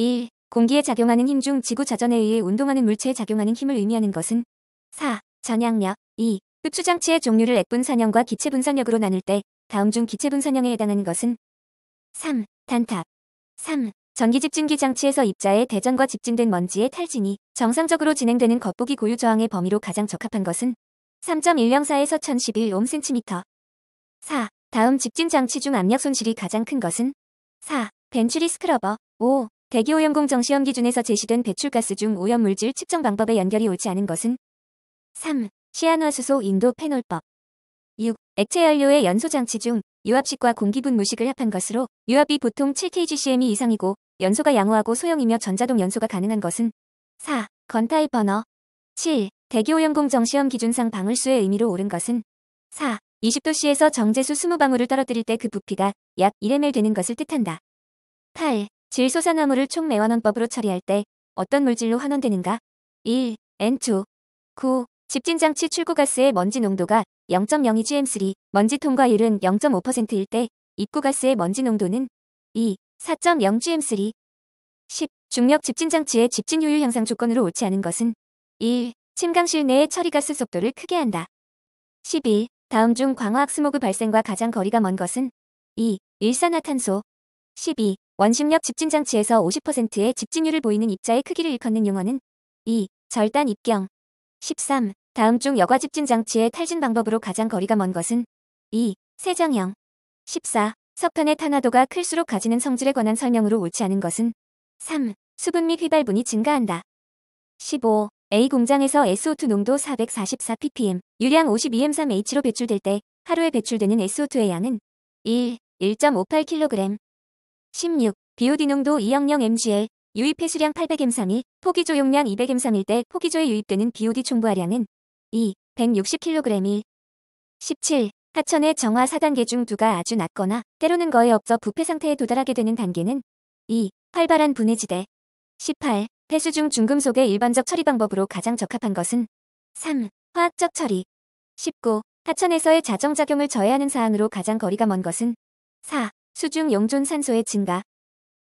1. 공기에 작용하는 힘 중 지구 자전에 의해 운동하는 물체에 작용하는 힘을 의미하는 것은 4. 전향력 2. 흡수장치의 종류를 액분산형과 기체분산력으로 나눌 때 다음 중 기체분산형에 해당하는 것은 3. 단탑 3. 전기집진기 장치에서 입자의 대전과 집진된 먼지의 탈진이 정상적으로 진행되는 겉보기 고유 저항의 범위로 가장 적합한 것은 3.104에서 1011옴/cm 4. 다음 집진 장치 중 압력 손실이 가장 큰 것은 4. 벤츄리 스크러버 5. 대기오염공정시험 기준에서 제시된 배출가스 중 오염물질 측정 방법에 연결이 옳지 않은 것은 3. 시안화수소 인도 페놀법 6. 액체연료의 연소장치 중 유압식과 공기분 무식을 합한 것으로 유압이 보통 7kgcm 이상이고 연소가 양호하고 소형이며 전자동 연소가 가능한 것은 4. 건타입 버너 7. 대기오염공정시험 기준상 방울수의 의미로 옳은 것은 4. 20도씨에서 정제수 20방울을 떨어뜨릴 때 그 부피가 약 1ml 되는 것을 뜻한다. 8. 질소산화물을 총매환원법으로 처리할 때 어떤 물질로 환원되는가? 1. N2 9. 집진장치 출구가스의 먼지 농도가 0.02gm3, 먼지 통과율은 0.5%일 때 입구가스의 먼지 농도는 2. 4.0gm3 10. 중력 집진장치의 집진효율 향상 조건으로 옳지 않은 것은 1. 침강실 내의 처리가스 속도를 크게 한다. 11. 다음 중 광화학 스모그 발생과 가장 거리가 먼 것은 2. 일산화탄소 12. 원심력 집중장치에서 50%의 집중률을 보이는 입자의 크기를 일컫는 용어는 2. 절단 입경 13. 다음 중 여과 집중장치의 탈진 방법으로 가장 거리가 먼 것은 2. 세정형 14. 석탄의 탄화도가 클수록 가지는 성질에 관한 설명으로 옳지 않은 것은 3. 수분 및 휘발분이 증가한다. 15. A 공장에서 SO2 농도 444 ppm, 유량 52m3H로 배출될 때 하루에 배출되는 SO2의 양은 1. 1.58kg 16. 비오디농도 200mgl, 유입해 수량 800mg, 포기조 용량 200mg일 때 포기조에 유입되는 비오디 총부하량은 2. 160kg일. 17. 하천의 정화 4단계 중2가 아주 낮거나 때로는 거의 없어 부패 상태에 도달하게 되는 단계는 2. 활발한 분해지대 18. 폐수 중 중금속의 일반적 처리 방법으로 가장 적합한 것은 3. 화학적 처리 19. 하천에서의 자정작용을 저해하는 사항으로 가장 거리가 먼 것은 4. 수중 용존산소의 증가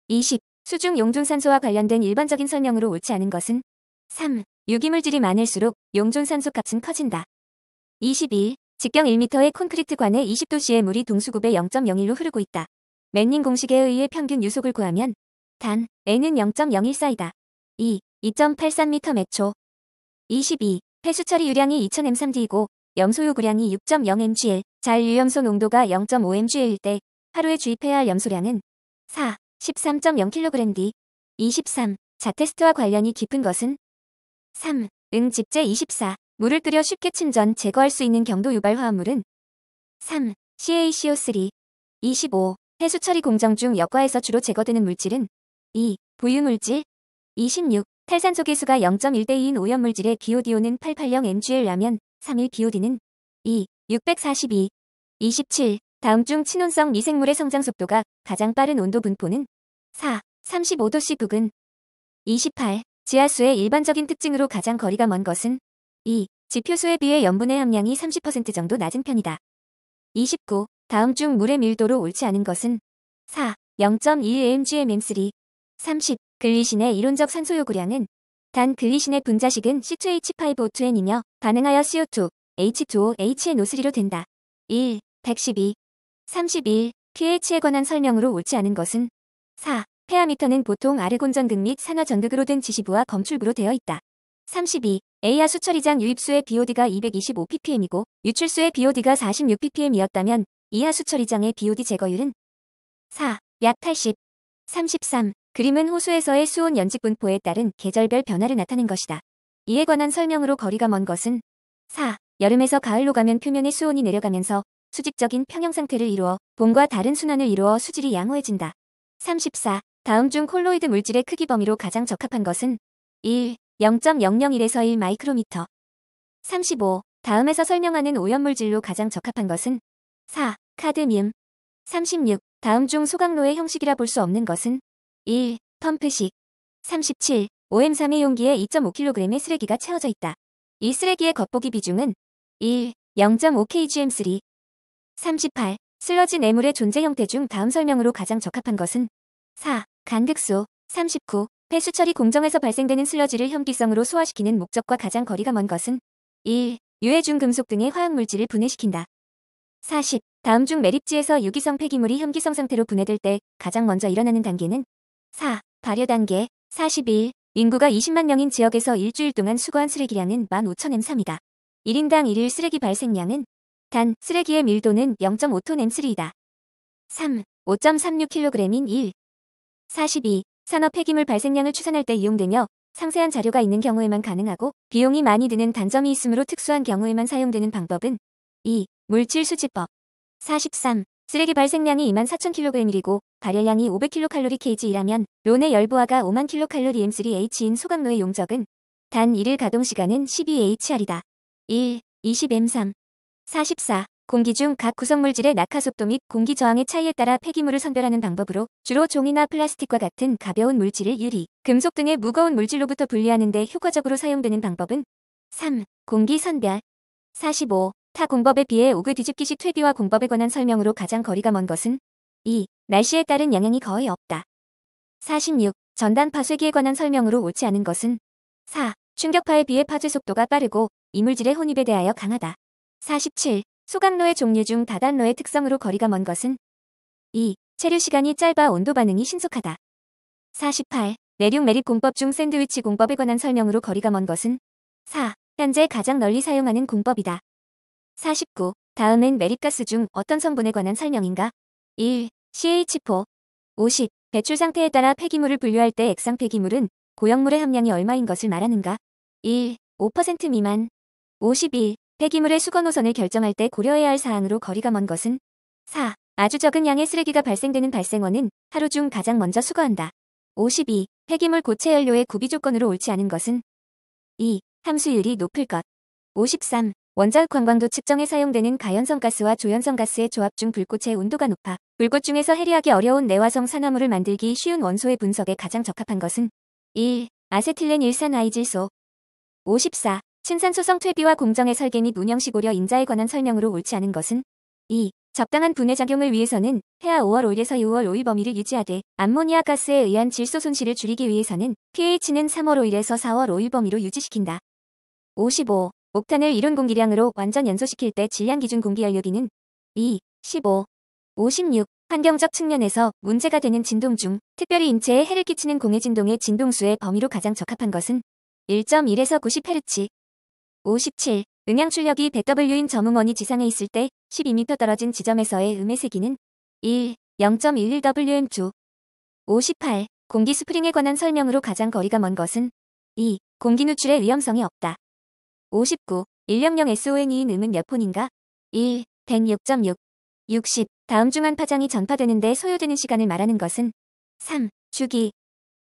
20. 수중 용존산소와 관련된 일반적인 설명으로 옳지 않은 것은 3. 유기물질이 많을수록 용존산소 값은 커진다. 21. 직경 1m의 콘크리트 관에 20도씨의 물이 동수급의 0.01로 흐르고 있다. 맨닝 공식에 의해 평균 유속을 구하면 단 n은 0.014이다. 2. 2.83m 매초 22. 폐수 처리 유량이 2000m3D이고 염소 요구량이 6.0mgl, 잘 유염소 농도가 0.5mgl일 때 하루에 주입해야 할 염소량은 4, 13.0kg D, 23, 자테스트와 관련이 깊은 것은 3, 응 집제 24, 물을 끓여 쉽게 침전 제거할 수 있는 경도 유발 화합물은 3, CaCO3, 25, 해수 처리 공정 중 역과에서 주로 제거되는 물질은 2, 부유물질, 26, 탈산소 계수가 0.1대2인 오염물질의 BODO는 880 m g l 라면 3일 BOD는 2, 642, 27, 다음 중 친온성 미생물의 성장 속도가 가장 빠른 온도 분포는 4, 35도씨 부근 28, 지하수의 일반적인 특징으로 가장 거리가 먼 것은 2, 지표수에 비해 염분의 함량이 30% 정도 낮은 편이다. 29, 다음 중 물의 밀도로 옳지 않은 것은 4, 0.1mgmm3 30, 글리신의 이론적 산소 요구량은 단 글리신의 분자식은 C2H5O2N이며 반응하여 CO2, H2O, HNO3로 된다. 1, 112 3 1 pH에 관한 설명으로 옳지 않은 것은 4. 페아미터는 보통 아르곤전극및산화전극으로된 지시부와 검출부로 되어 있다. 32. 에이아 수처리장 유입수의 BOD가 225ppm이고 유출수의 BOD가 46ppm이었다면 이하 수처리장의 BOD 제거율은 4. 약 80. 33. 그림은 호수에서의 수온 연직 분포에 따른 계절별 변화를 나타낸 것이다. 이에 관한 설명으로 거리가 먼 것은 4. 여름에서 가을로 가면 표면의 수온이 내려가면서 수직적인 평형 상태를 이루어 봄과 다른 순환을 이루어 수질이 양호해진다. 34. 다음 중 콜로이드 물질의 크기 범위로 가장 적합한 것은 1. 0.001에서 1 마이크로미터 35. 다음에서 설명하는 오염물질로 가장 적합한 것은 4. 카드뮴 36. 다음 중 소각로의 형식이라 볼 수 없는 것은 1. 펌프식 37. OM3의 용기에 2.5kg의 쓰레기가 채워져 있다. 이 쓰레기의 겉보기 비중은 1. 0.5kgm3 38. 슬러지 뇌물의 존재 형태 중 다음 설명으로 가장 적합한 것은 4. 간극소 39. 폐수 처리 공정에서 발생되는 슬러지를 현기성으로 소화시키는 목적과 가장 거리가 먼 것은 1. 유해중 금속 등의 화학물질을 분해시킨다. 40. 다음 중 매립지에서 유기성 폐기물이 현기성 상태로 분해될 때 가장 먼저 일어나는 단계는 4. 발효 단계 41. 인구가 20만 명인 지역에서 일주일 동안 수거한 쓰레기량은 15,000m이다. 1인당 1일 쓰레기 발생량은 단, 쓰레기의 밀도는 0.5톤 M3이다. 3. 5.36kg인 1. 42. 산업 폐기물 발생량을 추산할 때 이용되며 상세한 자료가 있는 경우에만 가능하고 비용이 많이 드는 단점이 있으므로 특수한 경우에만 사용되는 방법은 2. 물질 수집법 43. 쓰레기 발생량이 24,000kg이고 발열량이 500kcal/kg이라면 론의 열부하가 5만 kcal/m3H인 소각로의 용적은 단 1일 가동 시간은 12HR이다. 1. 20M3 44. 공기 중 각 구성물질의 낙하 속도 및 공기 저항의 차이에 따라 폐기물을 선별하는 방법으로 주로 종이나 플라스틱과 같은 가벼운 물질을 유리, 금속 등의 무거운 물질로부터 분리하는 데 효과적으로 사용되는 방법은 3. 공기 선별 45. 타 공법에 비해 오그 뒤집기식 퇴비와 공법에 관한 설명으로 가장 거리가 먼 것은 2. 날씨에 따른 영향이 거의 없다. 46. 전단 파쇄기에 관한 설명으로 옳지 않은 것은 4. 충격파에 비해 파쇄 속도가 빠르고 이물질의 혼입에 대하여 강하다. 47. 소각로의 종류 중 다단로의 특성으로 거리가 먼 것은 2. 체류 시간이 짧아 온도 반응이 신속하다. 48. 내륙 매립 공법 중 샌드위치 공법에 관한 설명으로 거리가 먼 것은 4. 현재 가장 널리 사용하는 공법이다. 49. 다음은 매립가스 중 어떤 성분에 관한 설명인가? 1. CH4 50. 배출 상태에 따라 폐기물을 분류할 때 액상 폐기물은 고형물의 함량이 얼마인 것을 말하는가? 1. 5% 미만 51. 폐기물의 수거 노선을 결정할 때 고려해야 할 사항으로 거리가 먼 것은 4. 아주 적은 양의 쓰레기가 발생되는 발생원은 하루 중 가장 먼저 수거한다. 52. 폐기물 고체 연료의 구비 조건으로 옳지 않은 것은 2. 함수율이 높을 것. 53. 원자핵 관광도 측정에 사용되는 가연성 가스와 조연성 가스의 조합 중 불꽃의 온도가 높아 불꽃 중에서 해리하기 어려운 내화성 산화물을 만들기 쉬운 원소의 분석에 가장 적합한 것은 1. 아세틸렌 일산아이질소 54. 신산소성 퇴비와 공정의 설계 및 운영식 고려 인자에 관한 설명으로 옳지 않은 것은 2. 적당한 분해 작용을 위해서는 해하 5월 5일에서 6월 5일 범위를 유지하되 암모니아 가스에 의한 질소 손실을 줄이기 위해서는 pH는 3월 5일에서 4월 5일 범위로 유지시킨다. 55. 옥탄을 이론 공기량으로 완전 연소시킬 때 질량 기준 공기 연료기는 2, 15, 56. 환경적 측면에서 문제가 되는 진동 중 특별히 인체에 해를 끼치는 공해 진동의 진동수의 범위로 가장 적합한 것은 1.1에서 90Hz, 57. 음향 출력이 100W인 점응원이 지상에 있을 때 12m 떨어진 지점에서의 음의 세기는 1. 0.11Wm2 58. 공기 스프링에 관한 설명으로 가장 거리가 먼 것은 2. 공기 누출의 위험성이 없다. 59. 1 0 0 s o n 2인 음은 몇 폰인가? 1. 106.6 60. 다음 중한 파장이 전파되는데 소요되는 시간을 말하는 것은 3. 주기